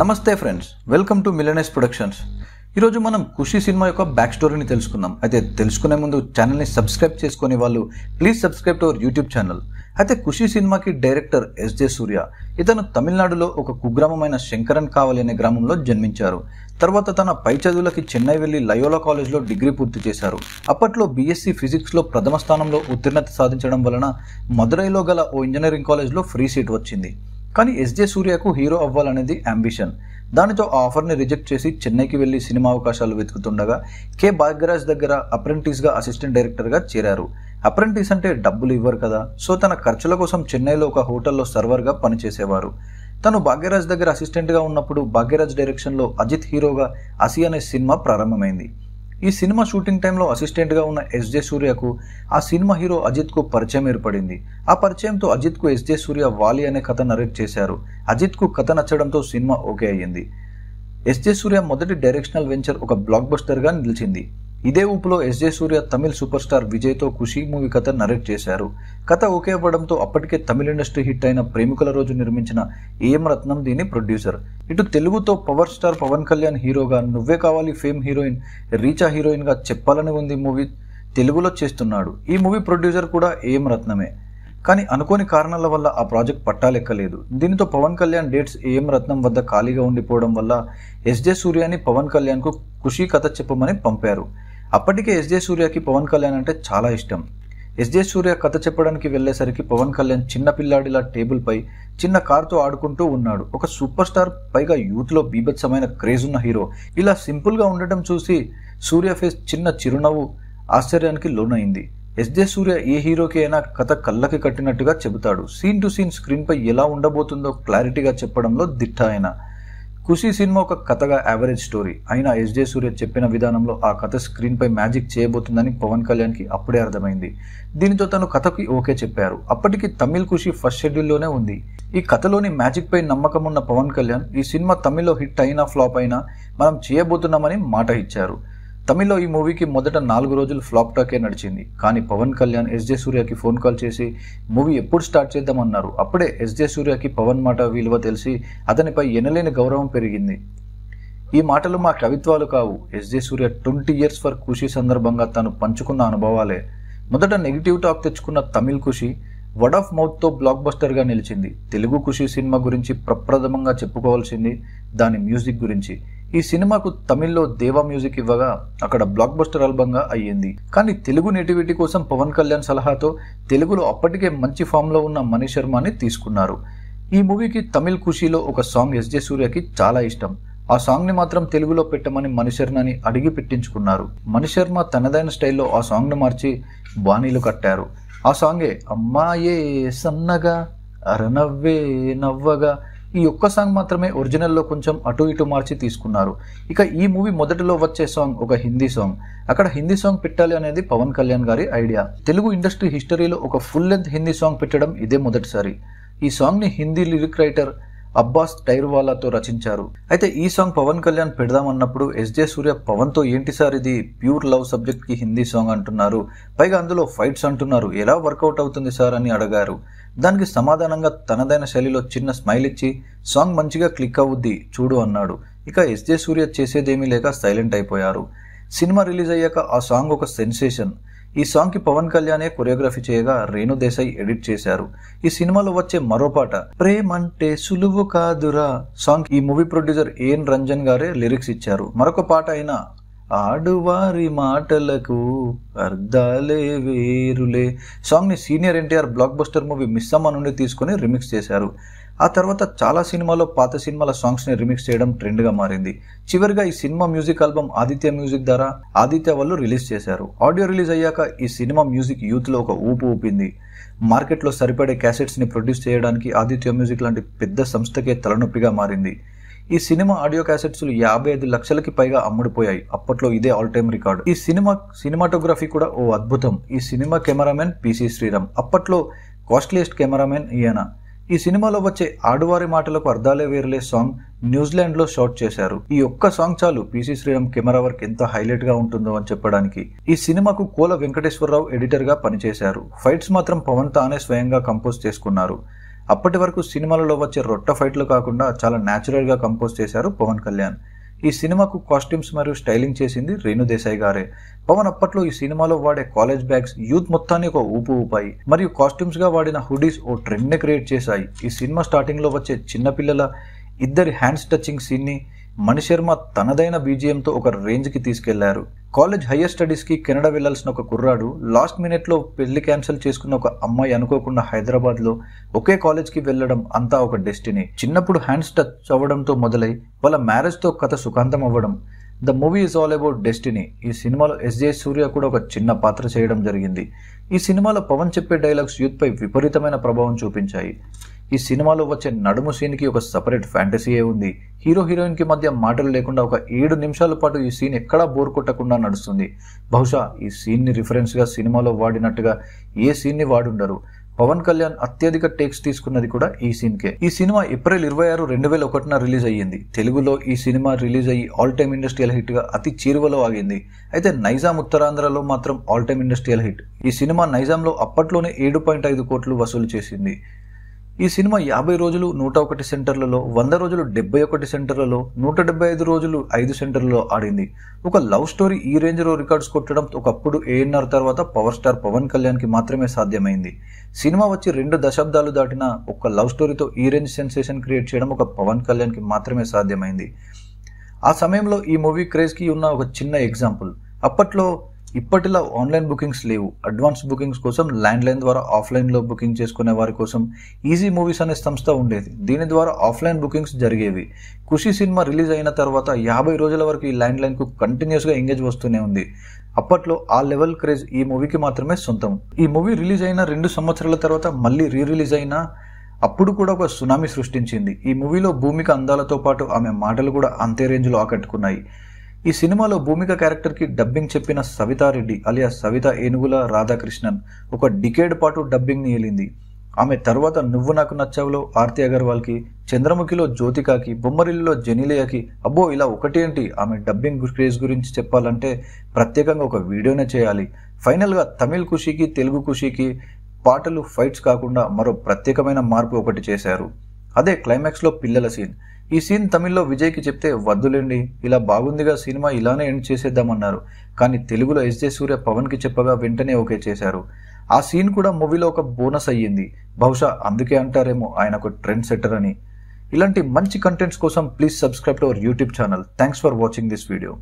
నమస్తే friends welcome to మిలనైస్ productions ఈరోజు మనం ఖుషి సినిమా యొక్క బ్యాక్ స్టోరీని తెలుసుకుందాం అయితే తెలుసుకునే ముందు ఛానల్ని సబ్స్క్రైబ్ చేసుకునే వాళ్ళు please subscribe to our YouTube channel అయితే ఖుషి సినిమాకి డైరెక్టర్ ఎస్ జే సూర్య ఇతను తమిళనాడులో ఒక కుగ్రామమైన శంకరన్ కావలి అనే గ్రామంలో జన్మించారు తర్వాత తన పై చదువులకి చెన్నై వెళ్లి లయోలా కాలేజ్లో డిగ్రీ పూర్తి చేశారు అప్పట్లో బీఎస్సీ ఫిజిక్స్లో ప్రథమ స్థానంలో ఉత్తీర్ణత సాధించడం వలన మదురైలో గల ఓ ఇంజనీరింగ్ కాలేజ్లో ఫ్రీ సీట్ వచ్చింది కానీ ఎస్జే సూర్యకు హీరో అవ్వాలనేది అంబిషన్ దానితో ఆఫర్ని రిజెక్ట్ చేసి చెన్నైకి వెళ్ళి సినిమా అవకాశాలు వెతుకుతుండగా కే భాగ్యరాజ్ దగ్గర అప్రెంటిస్గా అసిస్టెంట్ డైరెక్టర్గా చేరారు అప్రెంటిస్ అంటే డబ్బులు ఇవ్వరు కదా సో తన ఖర్చుల కోసం చెన్నైలో ఒక హోటల్లో సర్వర్గా పనిచేసేవారు తను భాగ్యరాజ్ దగ్గర అసిస్టెంట్గా ఉన్నప్పుడు భాగ్యరాజ్ డైరెక్షన్లో అజిత్ హీరోగా అసి అనే సినిమా ప్రారంభమైంది ఈ సినిమా షూటింగ్ టైంలో అసిస్టెంట్గా ఉన్న ఎస్జే సూర్యకు ఆ సినిమా హీరో అజిత్కు పరిచయం ఏర్పడింది ఆ పరిచయంతో అజిత్కు ఎస్జే సూర్య వాలి అనే కథ నరేట్ చేశారు అజిత్కు కథ నచ్చడంతో సినిమా ఓకే అయ్యింది ఎస్జే సూర్య మొదటి డైరెక్షనల్ వెంచర్ ఒక బ్లాక్ బస్టర్గా నిలిచింది ఇదే ఊపులో S J Surya Tamil super star విజయ్తో ఖుషీ మూవీ కథ నరేట్ చేశారు కథ ఓకే అవ్వడంతో అప్పటికే తమిళ ఇండస్ట్రీ హిట్ అయిన ప్రేమికుల రోజు నిర్మించిన ఏఎం రత్నం దీని ప్రొడ్యూసర్ ఇటు తెలుగుతో పవర్ స్టార్ పవన్ కళ్యాణ్ హీరోగా నువ్వే కావాలి ఫేమ్ హీరోయిన్ రీచా హీరోయిన్గా చెప్పాలని ఉంది మూవీ తెలుగులో చేస్తున్నాడు ఈ మూవీ ప్రొడ్యూసర్ కూడా ఏఎం రత్నమే కానీ అనుకోని కారణాల వల్ల ఆ ప్రాజెక్ట్ పట్టాలెక్కలేదు దీనితో పవన్ కళ్యాణ్ డేట్స్ ఏఎం రత్నం వద్ద ఖాళీగా ఉండిపోవడం వల్ల ఎస్జే సూర్యాని పవన్ కళ్యాణ్కు ఖుషీ కథ చెప్పమని పంపారు అప్పటికే ఎస్జే సూర్యకి పవన్ కళ్యాణ్ అంటే చాలా ఇష్టం ఎస్జే సూర్య కథ చెప్పడానికి వెళ్ళేసరికి పవన్ కళ్యాణ్ చిన్న పిల్లాడిలా టేబుల్పై చిన్న కార్తో ఆడుకుంటూ ఉన్నాడు ఒక సూపర్ స్టార్ పైగా యూత్లో బీభత్సమైన క్రేజ్ ఉన్న హీరో ఇలా సింపుల్గా ఉండటం చూసి సూర్య ఫేస్ చిన్న చిరునవ్వు ఆశ్చర్యానికి లోనైంది ఎస్జే సూర్య ఏ హీరోకి అయినా కథ కళ్ళకి కట్టినట్టుగా చెబుతాడు సీన్ టు సీన్ స్క్రీన్పై ఎలా ఉండబోతుందో క్లారిటీగా చెప్పడంలో దిట్ట ఆయన ఖుషీ సినిమా ఒక కథగా యావరేజ్ స్టోరీ అయినా ఎస్జే సూర్య చెప్పిన విధానంలో ఆ కథ స్క్రీన్పై మ్యాజిక్ చేయబోతుందని పవన్ కళ్యాణ్కి అప్పుడే అర్థమైంది దీనితో తను కథకి ఓకే చెప్పారు అప్పటికి తమిళ్ ఖుషి ఫస్ట్ షెడ్యూల్లోనే ఉంది ఈ కథలోని మ్యాజిక్పై నమ్మకం ఉన్న పవన్ కళ్యాణ్ ఈ సినిమా తమిళ్లో హిట్ అయినా ఫ్లాప్ అయినా మనం చేయబోతున్నామని మాట ఇచ్చారు తమిళ్లో ఈ మూవీకి మొదట నాలుగు రోజులు ఫ్లాప్ టాకే నడిచింది కానీ పవన్ కళ్యాణ్ ఎస్జే సూర్యకి ఫోన్ కాల్ చేసి మూవీ ఎప్పుడు స్టార్ట్ చేద్దామన్నారు అప్పుడే ఎస్జే సూర్యకి పవన్ మాట విలువ తెలిసి అతనిపై ఎనలేని గౌరవం పెరిగింది ఈ మాటలు మా కవిత్వాలు కావు S J Surya twenty years for కృషి సందర్భంగా తాను పంచుకున్న అనుభవాలే మొదట నెగిటివ్ టాక్ తెచ్చుకున్న తమిళ్ ఖుషి వడ్ ఆఫ్ మౌత్తో బ్లాక్ బస్టర్గా నిలిచింది తెలుగు ఖుషి సినిమా గురించి ప్రప్రథమంగా చెప్పుకోవాల్సింది దాని మ్యూజిక్ గురించి ఈ సినిమాకు తమిళ్లో దేవా మ్యూజిక్ ఇవ్వగా అక్కడ బ్లాక్ బస్టర్ ఆల్బంగా అయ్యింది కానీ తెలుగు నేటివిటీ కోసం పవన్ కళ్యాణ్ సలహాతో తెలుగులో అప్పటికే మంచి ఫామ్లో ఉన్న మనీష్ శర్మని తీసుకున్నారు ఈ మూవీకి తమిళ్ ఖుషీలో ఒక సాంగ్ ఎస్జే సూర్యకి చాలా ఇష్టం ఆ సాంగ్ని మాత్రం తెలుగులో పెట్టమని మణిశర్మని అడిగి పెట్టించుకున్నారు మణిశర్మ తనదైన స్టైల్లో ఆ సాంగ్ను మార్చి బాణీలు కట్టారు ఆ సాంగే అమ్మాయే సన్నగా అరనవ్వే నవ్వగా ఈ ఒక్క సాంగ్ మాత్రమే ఒరిజినల్లో కొంచెం అటు ఇటు మార్చి తీసుకున్నారు ఇక ఈ మూవీ మొదటిలో వచ్చే సాంగ్ ఒక హిందీ సాంగ్ అక్కడ హిందీ సాంగ్ పెట్టాలి అనేది పవన్ కళ్యాణ్ గారి ఐడియా తెలుగు ఇండస్ట్రీ హిస్టరీలో ఒక ఫుల్ లెంత్ హిందీ సాంగ్ పెట్టడం ఇదే మొదటిసారి ఈ సాంగ్ని హిందీ లిరిక్ రైటర్ అబ్బాస్ టైర్వాలాతో రచించారు అయితే ఈ సాంగ్ పవన్ కళ్యాణ్ పెడదామన్నప్పుడు ఎస్జే సూర్య పవన్తో ఏంటి సార్ ఇది ప్యూర్ లవ్ సబ్జెక్ట్కి హిందీ సాంగ్ అంటున్నారు పైగా అందులో ఫైట్స్ అంటున్నారు ఎలా వర్కౌట్ అవుతుంది సార్ అని అడిగారు దానికి సమాధానంగా తనదైన శైలిలో చిన్న స్మైల్ ఇచ్చి సాంగ్ మంచిగా క్లిక్ అవుద్ది చూడు అన్నాడు ఇక ఎస్జే సూర్య చేసేదేమీ లేక సైలెంట్ అయిపోయారు సినిమా రిలీజ్ అయ్యాక ఆ సాంగ్ ఒక సెన్సేషన్ ఈ సాంగ్కి పవన్ కళ్యాణే కొరియోగ్రఫీ చేయగా రేణు దేశాయ్ ఎడిట్ చేశారు ఈ సినిమాలో వచ్చే మరో పాట ప్రేమంటే సులువు కాదురా సాంగ్ ఈ మూవీ ప్రొడ్యూసర్ ఏఎన్ రంజన్ గారే లిరిక్స్ ఇచ్చారు మరొక పాట అయిన ఆడువారి మాటలకు అర్థాలే వేరులే సాంగ్ని senior NTR blockbuster movie అమ్మ నుండి తీసుకొని రిమిక్స్ చేశారు ఆ తర్వాత చాలా సినిమాలో పాత సినిమాల సాంగ్స్ని రిమిక్స్ చేయడం ట్రెండ్గా మారింది చివరిగా ఈ సినిమా మ్యూజిక్ ఆల్బమ్ ఆదిత్య మ్యూజిక్ ద్వారా ఆదిత్య వాళ్ళు రిలీజ్ చేశారు ఆడియో రిలీజ్ అయ్యాక ఈ సినిమా మ్యూజిక్ యూత్లో ఒక ఊపు ఊపింది మార్కెట్లో సరిపడే క్యాసెట్స్ని ప్రొడ్యూస్ చేయడానికి ఆదిత్య మ్యూజిక్ లాంటి పెద్ద సంస్థకే తలనొప్పిగా మారింది ఈ సినిమా ఆడియో క్యాసెట్స్లు యాభై ఐదు లక్షలకి పైగా అమ్ముడిపోయాయి అప్పట్లో ఇదే ఆల్ టైమ్ రికార్డు ఈ సినిమా సినిమాటోగ్రఫీ కూడా ఓ అద్భుతం ఈ సినిమా కెమెరామెన్ పిసి శ్రీరామ్ అప్పట్లో కాస్ట్లీయెస్ట్ కెమెరామెన్ ఈయన ఈ సినిమాలో వచ్చే ఆడువారి మాటలకు అర్థాలే వేరలే సాంగ్ న్యూజిలాండ్లో షాట్ చేశారు ఈ ఒక్క సాంగ్ చాలు పిసి శ్రీరామ్ కెమెరా వర్క్ ఎంత హైలైట్గా ఉంటుందో అని చెప్పడానికి ఈ సినిమాకు కోల వెంకటేశ్వరరావు ఎడిటర్గా పనిచేశారు ఫైట్స్ మాత్రం పవన్ తానే స్వయంగా కంపోజ్ చేసుకున్నారు అప్పటి వరకు సినిమాలలో వచ్చే రొట్ట ఫైట్లు కాకుండా చాలా న్యాచురల్గా కంపోజ్ చేశారు పవన్ కళ్యాణ్ ఈ సినిమాకు కాస్ట్యూమ్స్ మరియు స్టైలింగ్ చేసింది రేణుదేశాయి గారే పవన్ అప్పట్లో ఈ సినిమాలో వాడే కాలేజ్ బ్యాగ్స్ యూత్ మొత్తాన్ని ఒక ఊపు ఊపాయి మరియు కాస్ట్యూమ్స్గా వాడిన హుడీస్ ఓ ట్రెండ్ని క్రియేట్ చేశాయి ఈ సినిమా స్టార్టింగ్లో వచ్చే చిన్నపిల్లల ఇద్దరి హ్యాండ్స్ టచింగ్ సీన్ని మణిశర్మ తనదైన బీజియంతో ఒక రేంజ్కి తీసుకెళ్లారు కాలేజ్ హయ్యర్ స్టడీస్కి కెనడా వెళ్లాల్సిన ఒక కుర్రాడు లాస్ట్ మినిట్లో పెళ్లి క్యాన్సిల్ చేసుకున్న ఒక అమ్మాయి అనుకోకుండా హైదరాబాద్లో ఒకే కాలేజ్కి వెళ్లడం అంతా ఒక డెస్టినీ చిన్నప్పుడు హ్యాండ్స్ టచ్ అవ్వడంతో మొదలై వాళ్ళ మ్యారేజ్తో కథ సుఖాంతం అవ్వడం the movie is all about destiny ఈ సినిమాలో ఎస్జే సూర్య కూడా ఒక చిన్న పాత్ర చేయడం జరిగింది ఈ సినిమాలో పవన్ చెప్పే డైలాగ్స్ యూత్పై విపరీతమైన ప్రభావం చూపించాయి ఈ సినిమాలో వచ్చే నడుము సీన్కి ఒక సపరేట్ ఫ్యాంటసీయే ఉంది హీరో హీరోయిన్కి మధ్య మాటలు లేకుండా ఒక ఏడు నిమిషాల పాటు ఈ సీన్ ఎక్కడా బోర్ కొట్టకుండా నడుస్తుంది బహుశా ఈ సీన్ని రిఫరెన్స్గా సినిమాలో వాడినట్టుగా ఏ సీన్ని వాడుండరు పవన్ కళ్యాణ్ అత్యధిక టేక్స్ తీసుకున్నది కూడా ఈ సీన్కే ఈ సినిమా ఏప్రిల్ ఇరవై ఆరు రెండు వేల ఒకటిన రిలీజ్ అయ్యింది తెలుగులో ఈ సినిమా రిలీజ్ అయ్యి ఆల్ టైమ్ ఇండస్ట్రియల్ హిట్ గా అతి చేరువలో ఆగింది అయితే నైజాం ఉత్తరాంధ్రలో మాత్రం ఆల్ టైమ్ ఇండస్ట్రియల్ హిట్ ఈ సినిమా నైజాంలో అప్పట్లోనే ఏడు పాయింట్ ఐదు కోట్లు వసూలు చేసింది ఈ సినిమా యాభై రోజులు నూట ఒకటి సెంటర్లలో వంద రోజులు డెబ్బై ఒకటి సెంటర్లలో నూట డెబ్బై ఐదు రోజులు ఐదు సెంటర్లలో ఆడింది ఒక లవ్ స్టోరీ ఈ రేంజ్లో రికార్డ్స్ కొట్టడం ఒకప్పుడు ఏఎన్ఆర్ తర్వాత పవర్ స్టార్ పవన్ కళ్యాణ్కి మాత్రమే సాధ్యమైంది సినిమా వచ్చి రెండు దశాబ్దాలు దాటిన ఒక లవ్ స్టోరీతో ఈ రేంజ్ సెన్సేషన్ క్రియేట్ చేయడం ఒక పవన్ కళ్యాణ్కి మాత్రమే సాధ్యమైంది ఆ సమయంలో ఈ మూవీ క్రేజ్కి ఉన్న ఒక చిన్న ఎగ్జాంపుల్ అప్పట్లో ఇప్పటిలో ఆన్లైన్ బుకింగ్స్ లేవు అడ్వాన్స్ బుకింగ్స్ కోసం ల్యాండ్లైన్ ద్వారా ఆఫ్లైన్లో బుకింగ్ చేసుకునే వారి కోసం ఈజీ మూవీస్ అనే సంస్థ ఉండేది దీని ద్వారా ఆఫ్లైన్ బుకింగ్స్ జరిగేవి ఖుషి సినిమా రిలీజ్ అయిన తర్వాత యాభై రోజుల వరకు ఈ ల్యాండ్లైన్కు కంటిన్యూస్గా ఎంగేజ్ వస్తూనే ఉంది అప్పట్లో ఆ లెవెల్ క్రేజ్ ఈ మూవీకి మాత్రమే సొంతం ఈ మూవీ రిలీజ్ అయిన రెండు సంవత్సరాల తర్వాత మళ్ళీ రీ రిలీజ్ అయిన అప్పుడు కూడా ఒక సునామీ సృష్టించింది ఈ మూవీలో భూమిక అందాలతో పాటు ఆమె మాటలు కూడా అంతే రేంజ్లో ఆకట్టుకున్నాయి ఈ సినిమాలో భూమిక క్యారెక్టర్కి డబ్బింగ్ చెప్పిన సవితారెడ్డి అలియా సవిత ఏనుగుల రాధాకృష్ణన్ ఒక డికేడ్ పాటు డబ్బింగ్ని ఏలింది ఆమె తర్వాత నువ్వు నాకు నచ్చావులో ఆర్తి అగర్వాల్కి చంద్రముఖిలో జ్యోతికాకి బొమ్మరిల్లిలో జెనీలియాకి అబ్బో ఇలా ఒకటేంటి ఆమె డబ్బింగ్ క్రేజ్ గురించి చెప్పాలంటే ప్రత్యేకంగా ఒక వీడియోనే చేయాలి ఫైనల్గా తమిళ్ ఖుషీకి తెలుగు ఖుషీకి పాటలు ఫైట్స్ కాకుండా మరో ప్రత్యేకమైన మార్పు ఒకటి చేశారు అదే క్లైమాక్స్లో పిల్లల సీన్ ఈ సీన్ తమిళ్లో విజయ్కి చెప్తే వద్దులేండి ఇలా బాగుందిగా సినిమా ఇలానే ఎండ్ చేసేద్దామన్నారు కానీ తెలుగులో ఎస్ జే సూర్య పవన్కి చెప్పగా వెంటనే ఓకే చేశారు ఆ సీన్ కూడా మూవీలో ఒక బోనస్ అయ్యింది బహుశా అందుకే అంటారేమో ఆయన ఒక ట్రెండ్ సెట్టర్ అని ఇలాంటి మంచి కంటెంట్స్ కోసం please subscribe to our YouTube channel thanks for watching this video